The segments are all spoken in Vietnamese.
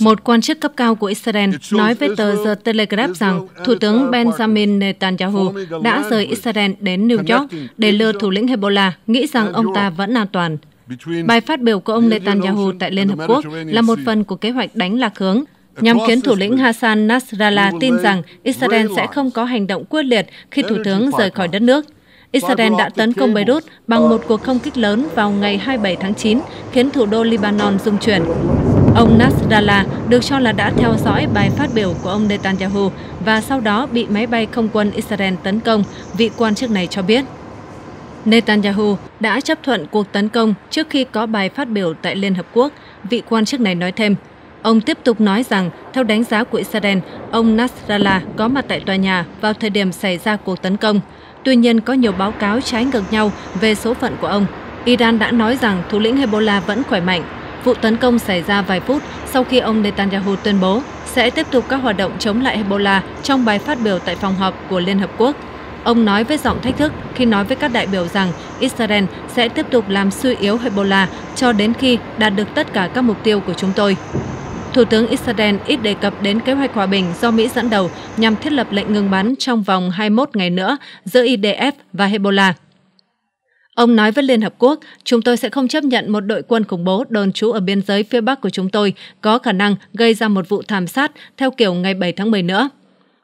Một quan chức cấp cao của Israel nói với tờ The Telegraph rằng Thủ tướng Benjamin Netanyahu đã rời Israel đến New York để lừa thủ lĩnh Hezbollah, nghĩ rằng ông ta vẫn an toàn. Bài phát biểu của ông Netanyahu tại Liên Hợp Quốc là một phần của kế hoạch đánh lạc hướng, nhằm khiến thủ lĩnh Hassan Nasrallah tin rằng Israel sẽ không có hành động quyết liệt khi thủ tướng rời khỏi đất nước. Israel đã tấn công Beirut bằng một cuộc không kích lớn vào ngày 27 tháng 9, khiến thủ đô Libanon rung chuyển. Ông Nasrallah được cho là đã theo dõi bài phát biểu của ông Netanyahu và sau đó bị máy bay không quân Israel tấn công, vị quan chức này cho biết. Netanyahu đã chấp thuận cuộc tấn công trước khi có bài phát biểu tại Liên Hợp Quốc, vị quan chức này nói thêm. Ông tiếp tục nói rằng, theo đánh giá của Israel, ông Nasrallah có mặt tại tòa nhà vào thời điểm xảy ra cuộc tấn công. Tuy nhiên, có nhiều báo cáo trái ngược nhau về số phận của ông. Iran đã nói rằng thủ lĩnh Hezbollah vẫn khỏe mạnh Vụ tấn công xảy ra vài phút sau khi ông Netanyahu tuyên bố sẽ tiếp tục các hoạt động chống lại Ebola trong bài phát biểu tại phòng họp của Liên Hợp Quốc. Ông nói với giọng thách thức khi nói với các đại biểu rằng Israel sẽ tiếp tục làm suy yếu Ebola cho đến khi đạt được tất cả các mục tiêu của chúng tôi. Thủ tướng Israel ít đề cập đến kế hoạch hòa bình do Mỹ dẫn đầu nhằm thiết lập lệnh ngừng bắn trong vòng 21 ngày nữa giữa IDF và Hezbollah. Ông nói với Liên Hợp Quốc, chúng tôi sẽ không chấp nhận một đội quân khủng bố đồn trú ở biên giới phía Bắc của chúng tôi có khả năng gây ra một vụ thảm sát theo kiểu ngày 7 tháng 10 nữa.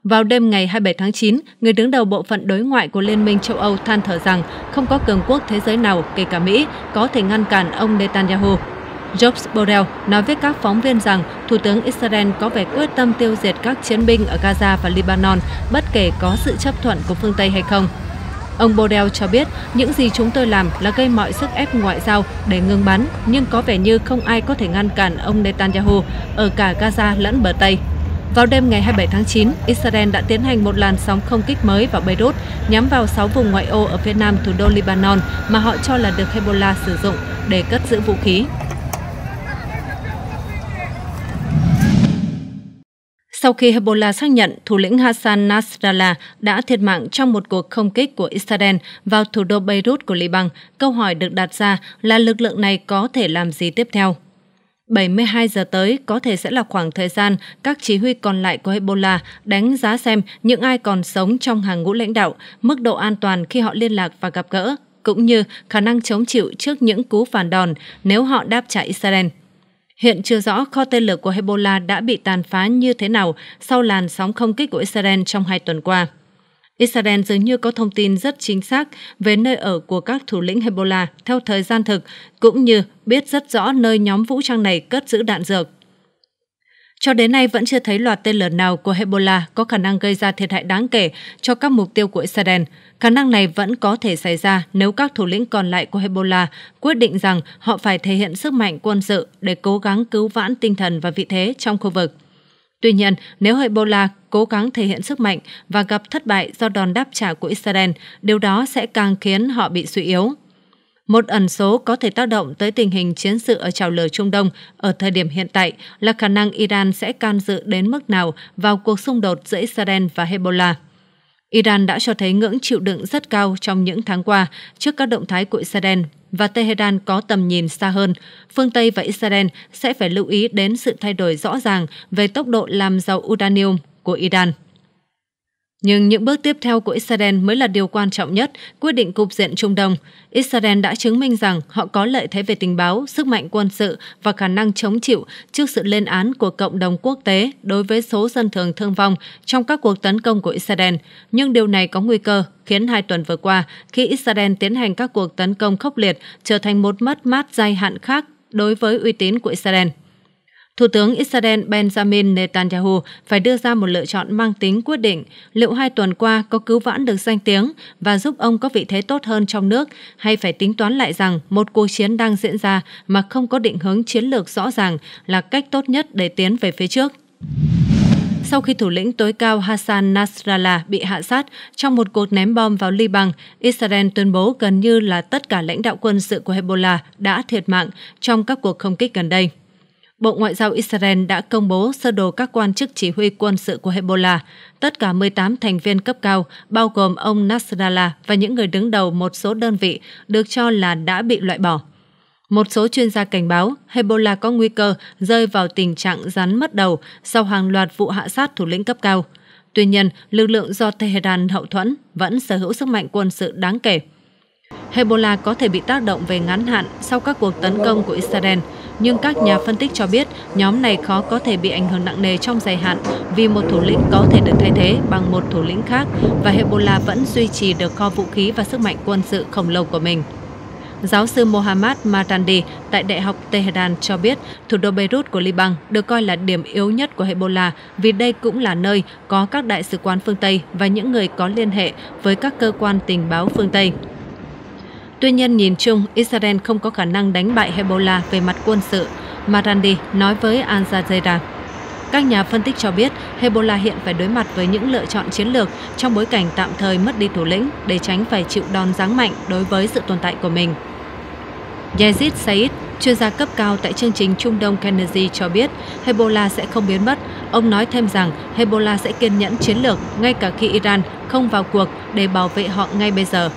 Vào đêm ngày 27 tháng 9, người đứng đầu bộ phận đối ngoại của Liên minh châu Âu than thở rằng không có cường quốc thế giới nào, kể cả Mỹ, có thể ngăn cản ông Netanyahu. Jobs Borrell nói với các phóng viên rằng Thủ tướng Israel có vẻ quyết tâm tiêu diệt các chiến binh ở Gaza và Lebanon, bất kể có sự chấp thuận của phương Tây hay không. Ông Borrell cho biết, những gì chúng tôi làm là gây mọi sức ép ngoại giao để ngừng bắn, nhưng có vẻ như không ai có thể ngăn cản ông Netanyahu ở cả Gaza lẫn bờ Tây. Vào đêm ngày 27 tháng 9, Israel đã tiến hành một làn sóng không kích mới vào Beirut, nhắm vào 6 vùng ngoại ô ở phía nam thủ đô Lebanon mà họ cho là được Hezbollah sử dụng để cất giữ vũ khí. sau khi Hezbollah xác nhận thủ lĩnh Hassan Nasrallah đã thiệt mạng trong một cuộc không kích của Israel vào thủ đô Beirut của Liban, câu hỏi được đặt ra là lực lượng này có thể làm gì tiếp theo. 72 giờ tới có thể sẽ là khoảng thời gian các chỉ huy còn lại của Hezbollah đánh giá xem những ai còn sống trong hàng ngũ lãnh đạo, mức độ an toàn khi họ liên lạc và gặp gỡ, cũng như khả năng chống chịu trước những cú phản đòn nếu họ đáp trả Israel. Hiện chưa rõ kho tên lửa của Hezbollah đã bị tàn phá như thế nào sau làn sóng không kích của Israel trong hai tuần qua. Israel dường như có thông tin rất chính xác về nơi ở của các thủ lĩnh Hezbollah theo thời gian thực, cũng như biết rất rõ nơi nhóm vũ trang này cất giữ đạn dược. Cho đến nay vẫn chưa thấy loạt tên lửa nào của Hezbollah có khả năng gây ra thiệt hại đáng kể cho các mục tiêu của Israel. Khả năng này vẫn có thể xảy ra nếu các thủ lĩnh còn lại của Hezbollah quyết định rằng họ phải thể hiện sức mạnh quân sự để cố gắng cứu vãn tinh thần và vị thế trong khu vực. Tuy nhiên, nếu Hezbollah cố gắng thể hiện sức mạnh và gặp thất bại do đòn đáp trả của Israel, điều đó sẽ càng khiến họ bị suy yếu. Một ẩn số có thể tác động tới tình hình chiến sự ở trào lửa Trung Đông ở thời điểm hiện tại là khả năng Iran sẽ can dự đến mức nào vào cuộc xung đột giữa Israel và Hezbollah. Iran đã cho thấy ngưỡng chịu đựng rất cao trong những tháng qua trước các động thái của Israel và Tehran có tầm nhìn xa hơn. Phương Tây và Israel sẽ phải lưu ý đến sự thay đổi rõ ràng về tốc độ làm giàu uranium của Iran. Nhưng những bước tiếp theo của Israel mới là điều quan trọng nhất, quyết định cục diện Trung Đông. Israel đã chứng minh rằng họ có lợi thế về tình báo, sức mạnh quân sự và khả năng chống chịu trước sự lên án của cộng đồng quốc tế đối với số dân thường thương vong trong các cuộc tấn công của Israel. Nhưng điều này có nguy cơ khiến hai tuần vừa qua, khi Israel tiến hành các cuộc tấn công khốc liệt, trở thành một mất mát dài hạn khác đối với uy tín của Israel. Thủ tướng Israel Benjamin Netanyahu phải đưa ra một lựa chọn mang tính quyết định liệu hai tuần qua có cứu vãn được danh tiếng và giúp ông có vị thế tốt hơn trong nước hay phải tính toán lại rằng một cuộc chiến đang diễn ra mà không có định hướng chiến lược rõ ràng là cách tốt nhất để tiến về phía trước sau khi thủ lĩnh tối cao Hassan Nasrallah bị hạ sát trong một cuộc ném bom vào Liban, Israel tuyên bố gần như là tất cả lãnh đạo quân sự của Hezbollah đã thiệt mạng trong các cuộc không kích gần đây. Bộ Ngoại giao Israel đã công bố sơ đồ các quan chức chỉ huy quân sự của Hezbollah. Tất cả 18 thành viên cấp cao, bao gồm ông Nasrallah và những người đứng đầu một số đơn vị, được cho là đã bị loại bỏ. Một số chuyên gia cảnh báo Hezbollah có nguy cơ rơi vào tình trạng rắn mất đầu sau hàng loạt vụ hạ sát thủ lĩnh cấp cao. Tuy nhiên, lực lượng do Tehran hậu thuẫn vẫn sở hữu sức mạnh quân sự đáng kể. Hezbollah có thể bị tác động về ngắn hạn sau các cuộc tấn công của Israel – nhưng các nhà phân tích cho biết nhóm này khó có thể bị ảnh hưởng nặng nề trong dài hạn vì một thủ lĩnh có thể được thay thế bằng một thủ lĩnh khác và Hezbollah vẫn duy trì được kho vũ khí và sức mạnh quân sự khổng lồ của mình. Giáo sư Mohammad Matandi tại Đại học Tehran cho biết thủ đô Beirut của Liban được coi là điểm yếu nhất của Hezbollah vì đây cũng là nơi có các đại sứ quán phương Tây và những người có liên hệ với các cơ quan tình báo phương Tây. Tuy nhiên nhìn chung, Israel không có khả năng đánh bại Hezbollah về mặt quân sự, Marandi nói với Al Jazeera. Các nhà phân tích cho biết Hezbollah hiện phải đối mặt với những lựa chọn chiến lược trong bối cảnh tạm thời mất đi thủ lĩnh để tránh phải chịu đòn giáng mạnh đối với sự tồn tại của mình. Yazid Said, chuyên gia cấp cao tại chương trình Trung Đông Kennedy cho biết Hezbollah sẽ không biến mất. Ông nói thêm rằng Hezbollah sẽ kiên nhẫn chiến lược ngay cả khi Iran không vào cuộc để bảo vệ họ ngay bây giờ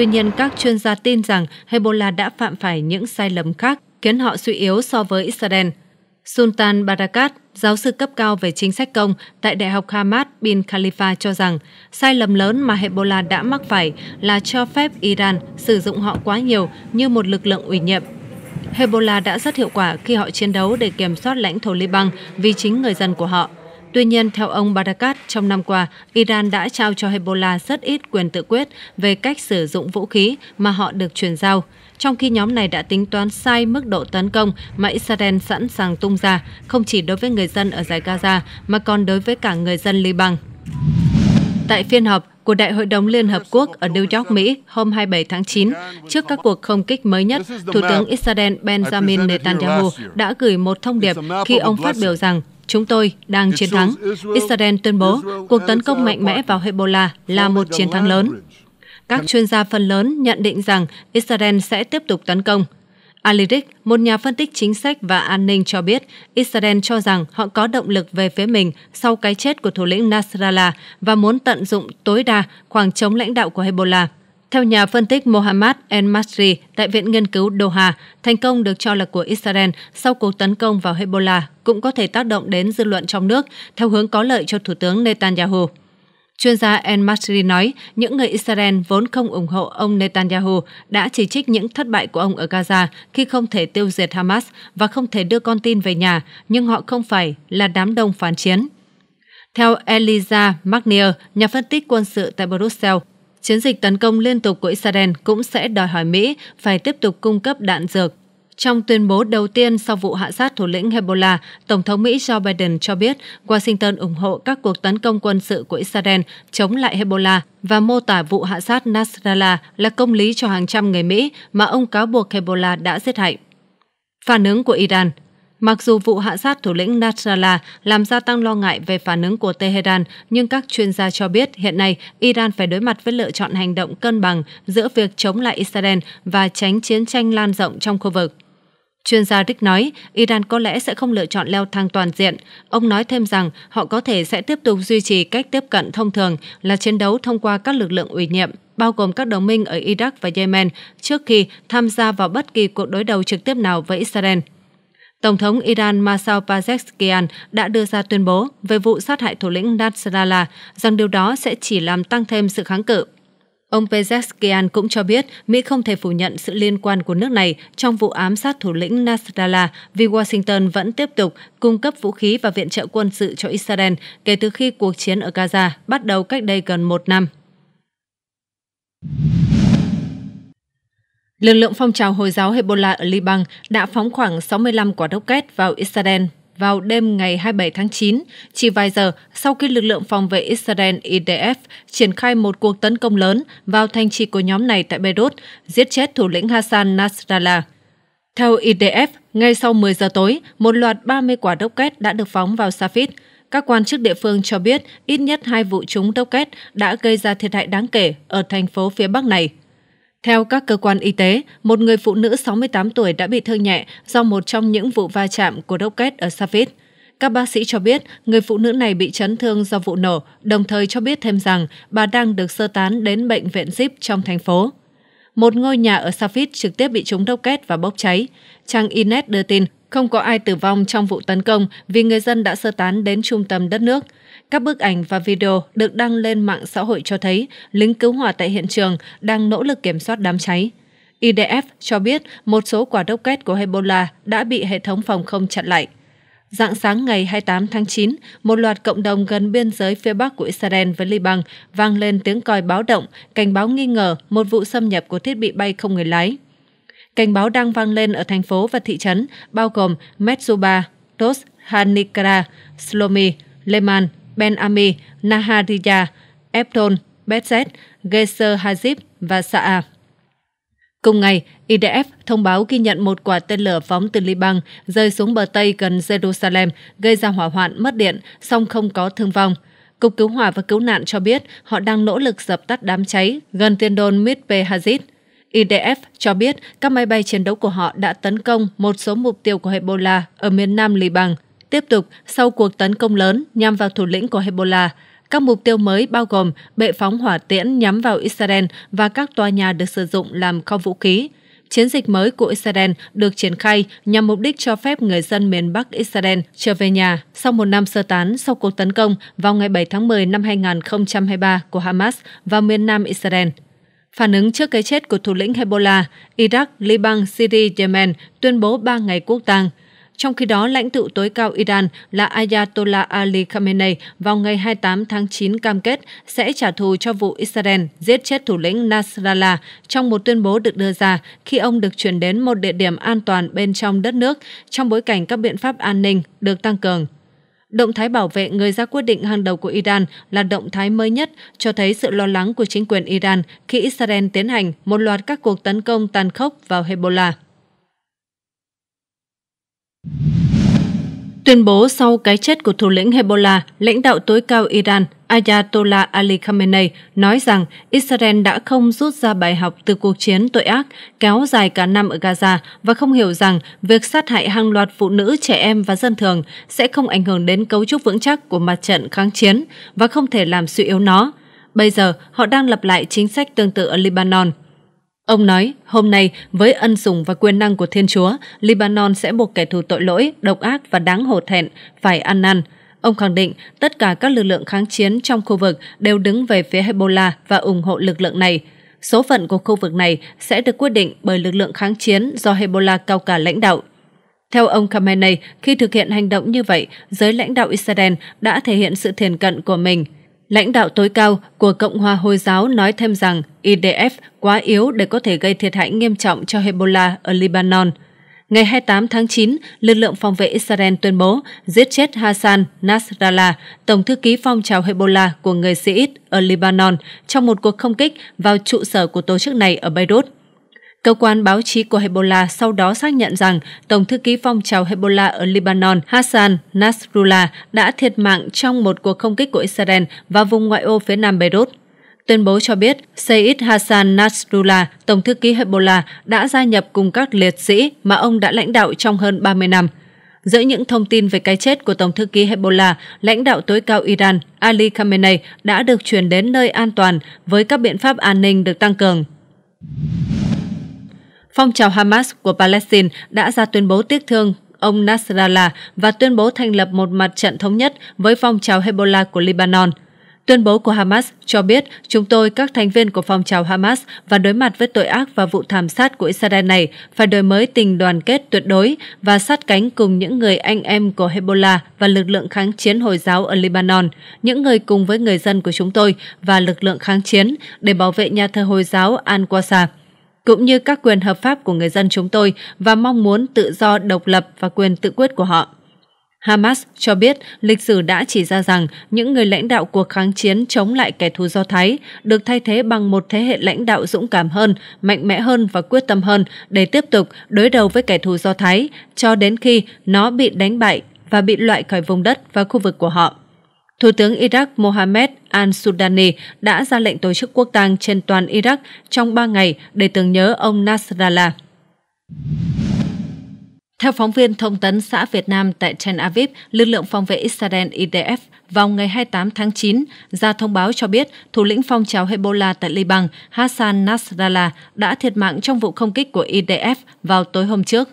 Tuy nhiên, các chuyên gia tin rằng Hezbollah đã phạm phải những sai lầm khác khiến họ suy yếu so với Israel. Sultan Barakat, giáo sư cấp cao về chính sách công tại Đại học Hamad bin Khalifa cho rằng sai lầm lớn mà Hezbollah đã mắc phải là cho phép Iran sử dụng họ quá nhiều như một lực lượng ủy nhiệm. Hezbollah đã rất hiệu quả khi họ chiến đấu để kiểm soát lãnh thổ Liban vì chính người dân của họ. Tuy nhiên, theo ông Barakat, trong năm qua, Iran đã trao cho Hezbollah rất ít quyền tự quyết về cách sử dụng vũ khí mà họ được truyền giao, trong khi nhóm này đã tính toán sai mức độ tấn công mà Israel sẵn sàng tung ra, không chỉ đối với người dân ở giải Gaza mà còn đối với cả người dân Liban. Tại phiên họp, của Đại hội đồng Liên Hợp Quốc ở New York, Mỹ hôm 27 tháng 9. Trước các cuộc không kích mới nhất, Thủ tướng Israel Benjamin Netanyahu đã gửi một thông điệp khi ông phát biểu rằng Chúng tôi đang chiến thắng. Israel tuyên bố cuộc tấn công mạnh mẽ vào Hezbollah là một chiến thắng lớn. Các chuyên gia phần lớn nhận định rằng Israel sẽ tiếp tục tấn công. Alirik, một nhà phân tích chính sách và an ninh cho biết, Israel cho rằng họ có động lực về phía mình sau cái chết của thủ lĩnh Nasrallah và muốn tận dụng tối đa khoảng trống lãnh đạo của Hezbollah. Theo nhà phân tích Mohammad El Masri tại Viện Nghiên cứu Doha, thành công được cho là của Israel sau cuộc tấn công vào Hezbollah cũng có thể tác động đến dư luận trong nước theo hướng có lợi cho Thủ tướng Netanyahu. Chuyên gia El Masri nói, những người Israel vốn không ủng hộ ông Netanyahu đã chỉ trích những thất bại của ông ở Gaza khi không thể tiêu diệt Hamas và không thể đưa con tin về nhà, nhưng họ không phải là đám đông phản chiến. Theo Eliza Magnier, nhà phân tích quân sự tại Brussels, chiến dịch tấn công liên tục của Israel cũng sẽ đòi hỏi Mỹ phải tiếp tục cung cấp đạn dược. Trong tuyên bố đầu tiên sau vụ hạ sát thủ lĩnh Hezbollah, Tổng thống Mỹ Joe Biden cho biết Washington ủng hộ các cuộc tấn công quân sự của Israel chống lại Hezbollah và mô tả vụ hạ sát Nasrallah là công lý cho hàng trăm người Mỹ mà ông cáo buộc Hezbollah đã giết hại. Phản ứng của Iran Mặc dù vụ hạ sát thủ lĩnh Nasrallah làm gia tăng lo ngại về phản ứng của Tehran, nhưng các chuyên gia cho biết hiện nay Iran phải đối mặt với lựa chọn hành động cân bằng giữa việc chống lại Israel và tránh chiến tranh lan rộng trong khu vực. Chuyên gia Rick nói Iran có lẽ sẽ không lựa chọn leo thang toàn diện. Ông nói thêm rằng họ có thể sẽ tiếp tục duy trì cách tiếp cận thông thường là chiến đấu thông qua các lực lượng ủy nhiệm, bao gồm các đồng minh ở Iraq và Yemen, trước khi tham gia vào bất kỳ cuộc đối đầu trực tiếp nào với Israel. Tổng thống Iran Massoud Pezeshkian đã đưa ra tuyên bố về vụ sát hại thủ lĩnh Nasrallah rằng điều đó sẽ chỉ làm tăng thêm sự kháng cự. Ông Pezeshkian cũng cho biết Mỹ không thể phủ nhận sự liên quan của nước này trong vụ ám sát thủ lĩnh Nasrallah vì Washington vẫn tiếp tục cung cấp vũ khí và viện trợ quân sự cho Israel kể từ khi cuộc chiến ở Gaza bắt đầu cách đây gần một năm. Lực lượng phong trào Hồi giáo Hezbollah ở Liban đã phóng khoảng 65 quả rocket vào Israel vào đêm ngày 27 tháng 9, chỉ vài giờ sau khi lực lượng phòng vệ Israel IDF triển khai một cuộc tấn công lớn vào thành trì của nhóm này tại Beirut, giết chết thủ lĩnh Hassan Nasrallah. Theo IDF, ngay sau 10 giờ tối, một loạt 30 quả rocket đã được phóng vào Safid. Các quan chức địa phương cho biết ít nhất hai vụ trúng rocket đã gây ra thiệt hại đáng kể ở thành phố phía Bắc này. Theo các cơ quan y tế, một người phụ nữ 68 tuổi đã bị thương nhẹ do một trong những vụ va chạm của rocket ở Savit. Các bác sĩ cho biết người phụ nữ này bị chấn thương do vụ nổ, đồng thời cho biết thêm rằng bà đang được sơ tán đến bệnh viện Zip trong thành phố. Một ngôi nhà ở Safit trực tiếp bị trúng rocket và bốc cháy. Trang Inet đưa tin không có ai tử vong trong vụ tấn công vì người dân đã sơ tán đến trung tâm đất nước – các bức ảnh và video được đăng lên mạng xã hội cho thấy lính cứu hỏa tại hiện trường đang nỗ lực kiểm soát đám cháy. IDF cho biết một số quả kết của Hezbollah đã bị hệ thống phòng không chặn lại. Dạng sáng ngày 28 tháng 9, một loạt cộng đồng gần biên giới phía bắc của Israel với Liban vang lên tiếng còi báo động, cảnh báo nghi ngờ một vụ xâm nhập của thiết bị bay không người lái. Cảnh báo đang vang lên ở thành phố và thị trấn, bao gồm Metzuba, Tos, Hanikra, Slomi, Leman, Ben Ami, Nahariya, Epton, Betzet, Geser Hazib và Sa'a. Cùng ngày, IDF thông báo ghi nhận một quả tên lửa phóng từ Liban rơi xuống bờ Tây gần Jerusalem, gây ra hỏa hoạn mất điện, song không có thương vong. Cục Cứu hỏa và Cứu nạn cho biết họ đang nỗ lực dập tắt đám cháy gần tiên đồn Mitpe Hazid. IDF cho biết các máy bay chiến đấu của họ đã tấn công một số mục tiêu của Hezbollah ở miền nam Liban. Tiếp tục, sau cuộc tấn công lớn nhằm vào thủ lĩnh của Hezbollah, các mục tiêu mới bao gồm bệ phóng hỏa tiễn nhắm vào Israel và các tòa nhà được sử dụng làm kho vũ khí. Chiến dịch mới của Israel được triển khai nhằm mục đích cho phép người dân miền Bắc Israel trở về nhà sau một năm sơ tán sau cuộc tấn công vào ngày 7 tháng 10 năm 2023 của Hamas vào miền Nam Israel. Phản ứng trước cái chết của thủ lĩnh Hezbollah, Iraq, Liban, Syria, Yemen tuyên bố 3 ngày quốc tang – trong khi đó, lãnh tụ tối cao Iran là Ayatollah Ali Khamenei vào ngày 28 tháng 9 cam kết sẽ trả thù cho vụ Israel giết chết thủ lĩnh Nasrallah trong một tuyên bố được đưa ra khi ông được chuyển đến một địa điểm an toàn bên trong đất nước trong bối cảnh các biện pháp an ninh được tăng cường. Động thái bảo vệ người ra quyết định hàng đầu của Iran là động thái mới nhất cho thấy sự lo lắng của chính quyền Iran khi Israel tiến hành một loạt các cuộc tấn công tàn khốc vào Hezbollah. Tuyên bố sau cái chết của thủ lĩnh Hezbollah, lãnh đạo tối cao Iran Ayatollah Ali Khamenei nói rằng Israel đã không rút ra bài học từ cuộc chiến tội ác kéo dài cả năm ở Gaza và không hiểu rằng việc sát hại hàng loạt phụ nữ, trẻ em và dân thường sẽ không ảnh hưởng đến cấu trúc vững chắc của mặt trận kháng chiến và không thể làm suy yếu nó. Bây giờ, họ đang lặp lại chính sách tương tự ở Lebanon. Ông nói, hôm nay, với ân sủng và quyền năng của Thiên Chúa, Lebanon sẽ buộc kẻ thù tội lỗi, độc ác và đáng hổ thẹn phải ăn năn. Ông khẳng định tất cả các lực lượng kháng chiến trong khu vực đều đứng về phía Hezbollah và ủng hộ lực lượng này. Số phận của khu vực này sẽ được quyết định bởi lực lượng kháng chiến do Hezbollah cao cả lãnh đạo. Theo ông Khamenei, khi thực hiện hành động như vậy, giới lãnh đạo Israel đã thể hiện sự thiền cận của mình – Lãnh đạo tối cao của Cộng hòa Hồi giáo nói thêm rằng IDF quá yếu để có thể gây thiệt hại nghiêm trọng cho Hezbollah ở Lebanon. Ngày 28 tháng 9, lực lượng phòng vệ Israel tuyên bố giết chết Hassan Nasrallah, tổng thư ký phong trào Hezbollah của người Sĩ ở Lebanon, trong một cuộc không kích vào trụ sở của tổ chức này ở Beirut. Cơ quan báo chí của Hezbollah sau đó xác nhận rằng Tổng thư ký phong trào Hezbollah ở Lebanon Hassan Nasrallah đã thiệt mạng trong một cuộc không kích của Israel vào vùng ngoại ô phía nam Beirut. Tuyên bố cho biết Said Hassan Nasrallah, Tổng thư ký Hezbollah, đã gia nhập cùng các liệt sĩ mà ông đã lãnh đạo trong hơn 30 năm. Giữa những thông tin về cái chết của Tổng thư ký Hezbollah, lãnh đạo tối cao Iran Ali Khamenei đã được chuyển đến nơi an toàn với các biện pháp an ninh được tăng cường. Phong trào Hamas của Palestine đã ra tuyên bố tiếc thương ông Nasrallah và tuyên bố thành lập một mặt trận thống nhất với phong trào Hezbollah của Lebanon. Tuyên bố của Hamas cho biết chúng tôi, các thành viên của phong trào Hamas và đối mặt với tội ác và vụ thảm sát của Israel này phải đổi mới tình đoàn kết tuyệt đối và sát cánh cùng những người anh em của Hezbollah và lực lượng kháng chiến Hồi giáo ở Lebanon, những người cùng với người dân của chúng tôi và lực lượng kháng chiến để bảo vệ nhà thờ Hồi giáo Al-Qasa cũng như các quyền hợp pháp của người dân chúng tôi và mong muốn tự do độc lập và quyền tự quyết của họ. Hamas cho biết lịch sử đã chỉ ra rằng những người lãnh đạo cuộc kháng chiến chống lại kẻ thù Do Thái được thay thế bằng một thế hệ lãnh đạo dũng cảm hơn, mạnh mẽ hơn và quyết tâm hơn để tiếp tục đối đầu với kẻ thù Do Thái cho đến khi nó bị đánh bại và bị loại khỏi vùng đất và khu vực của họ. Thủ tướng Iraq Mohammed al-Sudani đã ra lệnh tổ chức quốc tang trên toàn Iraq trong 3 ngày để tưởng nhớ ông Nasrallah. Theo phóng viên thông tấn xã Việt Nam tại Tel Aviv, lực lượng phòng vệ Israel IDF vào ngày 28 tháng 9 ra thông báo cho biết thủ lĩnh phong trào Hezbollah tại Liban Hassan Nasrallah đã thiệt mạng trong vụ không kích của IDF vào tối hôm trước.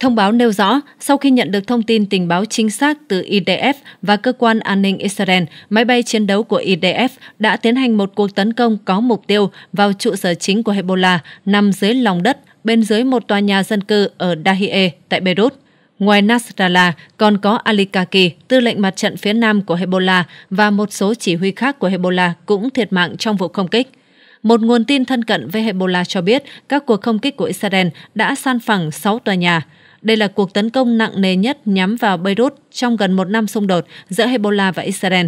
Thông báo nêu rõ, sau khi nhận được thông tin tình báo chính xác từ IDF và cơ quan an ninh Israel, máy bay chiến đấu của IDF đã tiến hành một cuộc tấn công có mục tiêu vào trụ sở chính của Hezbollah nằm dưới lòng đất bên dưới một tòa nhà dân cư ở Dahie tại Beirut. Ngoài Nasrallah, còn có Ali Kaki, tư lệnh mặt trận phía nam của Hezbollah và một số chỉ huy khác của Hezbollah cũng thiệt mạng trong vụ không kích. Một nguồn tin thân cận với Hezbollah cho biết các cuộc không kích của Israel đã san phẳng 6 tòa nhà. Đây là cuộc tấn công nặng nề nhất nhắm vào Beirut trong gần một năm xung đột giữa Hezbollah và Israel.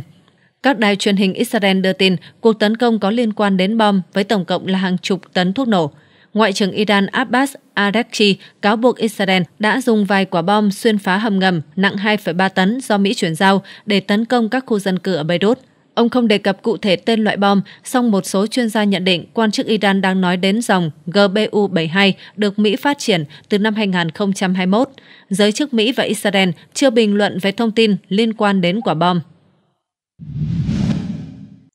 Các đài truyền hình Israel đưa tin cuộc tấn công có liên quan đến bom với tổng cộng là hàng chục tấn thuốc nổ. Ngoại trưởng Iran Abbas Araghchi cáo buộc Israel đã dùng vài quả bom xuyên phá hầm ngầm nặng 2,3 tấn do Mỹ chuyển giao để tấn công các khu dân cư ở Beirut. Ông không đề cập cụ thể tên loại bom, song một số chuyên gia nhận định quan chức Iran đang nói đến dòng GBU-72 được Mỹ phát triển từ năm 2021. Giới chức Mỹ và Israel chưa bình luận về thông tin liên quan đến quả bom.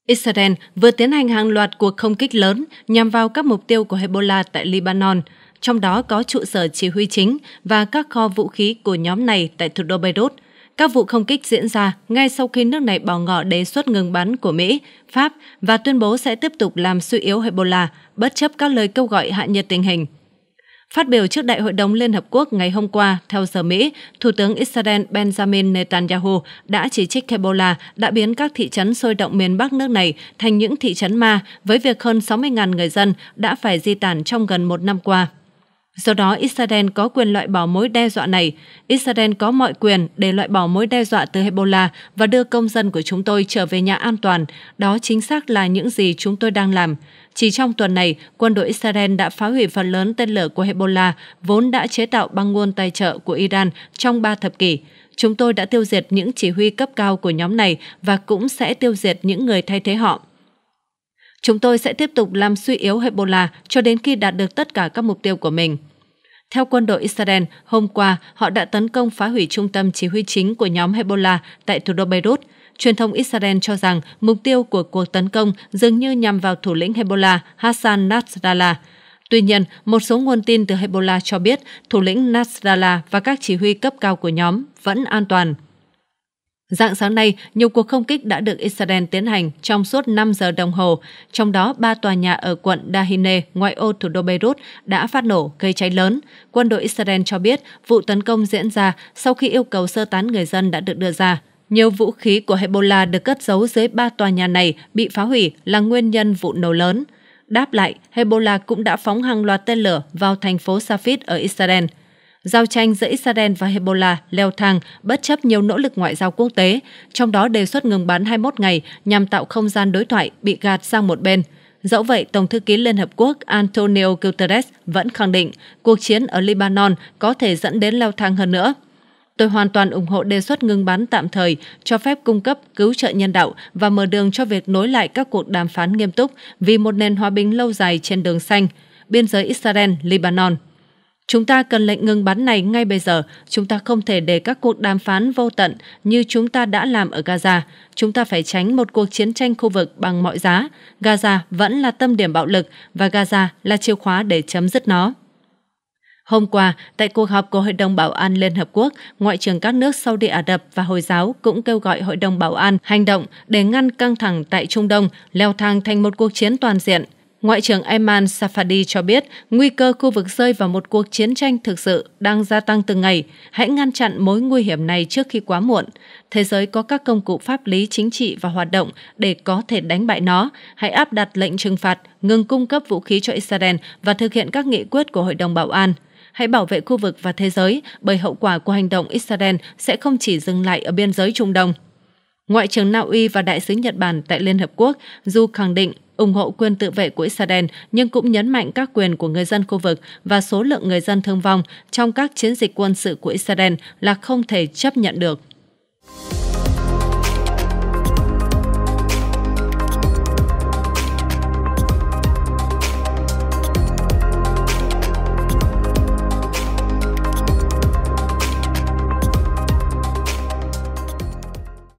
Israel vừa tiến hành hàng loạt cuộc không kích lớn nhằm vào các mục tiêu của Hezbollah tại Lebanon, trong đó có trụ sở chỉ huy chính và các kho vũ khí của nhóm này tại thủ đô Beirut – các vụ không kích diễn ra ngay sau khi nước này bỏ ngỏ đề xuất ngừng bắn của Mỹ, Pháp và tuyên bố sẽ tiếp tục làm suy yếu Hezbollah bất chấp các lời kêu gọi hạ nhiệt tình hình. Phát biểu trước Đại hội đồng Liên Hợp Quốc ngày hôm qua, theo giờ Mỹ, Thủ tướng Israel Benjamin Netanyahu đã chỉ trích Hezbollah đã biến các thị trấn sôi động miền Bắc nước này thành những thị trấn ma với việc hơn 60.000 người dân đã phải di tản trong gần một năm qua. Do đó, Israel có quyền loại bỏ mối đe dọa này. Israel có mọi quyền để loại bỏ mối đe dọa từ Hezbollah và đưa công dân của chúng tôi trở về nhà an toàn. Đó chính xác là những gì chúng tôi đang làm. Chỉ trong tuần này, quân đội Israel đã phá hủy phần lớn tên lửa của Hezbollah, vốn đã chế tạo bằng nguồn tài trợ của Iran trong ba thập kỷ. Chúng tôi đã tiêu diệt những chỉ huy cấp cao của nhóm này và cũng sẽ tiêu diệt những người thay thế họ. Chúng tôi sẽ tiếp tục làm suy yếu Hezbollah cho đến khi đạt được tất cả các mục tiêu của mình. Theo quân đội Israel, hôm qua họ đã tấn công phá hủy trung tâm chỉ huy chính của nhóm Hezbollah tại thủ đô Beirut. Truyền thông Israel cho rằng mục tiêu của cuộc tấn công dường như nhằm vào thủ lĩnh Hezbollah Hassan Nasrallah. Tuy nhiên, một số nguồn tin từ Hezbollah cho biết thủ lĩnh Nasrallah và các chỉ huy cấp cao của nhóm vẫn an toàn. Dạng sáng nay, nhiều cuộc không kích đã được Israel tiến hành trong suốt 5 giờ đồng hồ, trong đó ba tòa nhà ở quận Dahine, ngoại ô thủ đô Beirut, đã phát nổ gây cháy lớn. Quân đội Israel cho biết vụ tấn công diễn ra sau khi yêu cầu sơ tán người dân đã được đưa ra. Nhiều vũ khí của Hezbollah được cất giấu dưới ba tòa nhà này bị phá hủy là nguyên nhân vụ nổ lớn. Đáp lại, Hezbollah cũng đã phóng hàng loạt tên lửa vào thành phố Safed ở Israel – giao tranh giữa Israel và Hezbollah leo thang bất chấp nhiều nỗ lực ngoại giao quốc tế, trong đó đề xuất ngừng bắn 21 ngày nhằm tạo không gian đối thoại bị gạt sang một bên. Dẫu vậy, Tổng thư ký Liên Hợp Quốc Antonio Guterres vẫn khẳng định cuộc chiến ở Lebanon có thể dẫn đến leo thang hơn nữa. Tôi hoàn toàn ủng hộ đề xuất ngừng bắn tạm thời, cho phép cung cấp cứu trợ nhân đạo và mở đường cho việc nối lại các cuộc đàm phán nghiêm túc vì một nền hòa bình lâu dài trên đường xanh, biên giới Israel-Lebanon. Chúng ta cần lệnh ngừng bắn này ngay bây giờ. Chúng ta không thể để các cuộc đàm phán vô tận như chúng ta đã làm ở Gaza. Chúng ta phải tránh một cuộc chiến tranh khu vực bằng mọi giá. Gaza vẫn là tâm điểm bạo lực và Gaza là chìa khóa để chấm dứt nó. Hôm qua, tại cuộc họp của Hội đồng Bảo an Liên Hợp Quốc, Ngoại trưởng các nước Saudi Ả Rập và Hồi giáo cũng kêu gọi Hội đồng Bảo an hành động để ngăn căng thẳng tại Trung Đông leo thang thành một cuộc chiến toàn diện. Ngoại trưởng Ayman Safadi cho biết nguy cơ khu vực rơi vào một cuộc chiến tranh thực sự đang gia tăng từng ngày. Hãy ngăn chặn mối nguy hiểm này trước khi quá muộn. Thế giới có các công cụ pháp lý chính trị và hoạt động để có thể đánh bại nó. Hãy áp đặt lệnh trừng phạt, ngừng cung cấp vũ khí cho Israel và thực hiện các nghị quyết của Hội đồng Bảo an hãy bảo vệ khu vực và thế giới bởi hậu quả của hành động Israel sẽ không chỉ dừng lại ở biên giới Trung Đông. Ngoại trưởng Na Uy và đại sứ Nhật Bản tại Liên Hợp Quốc dù khẳng định ủng hộ quyền tự vệ của Israel nhưng cũng nhấn mạnh các quyền của người dân khu vực và số lượng người dân thương vong trong các chiến dịch quân sự của Israel là không thể chấp nhận được.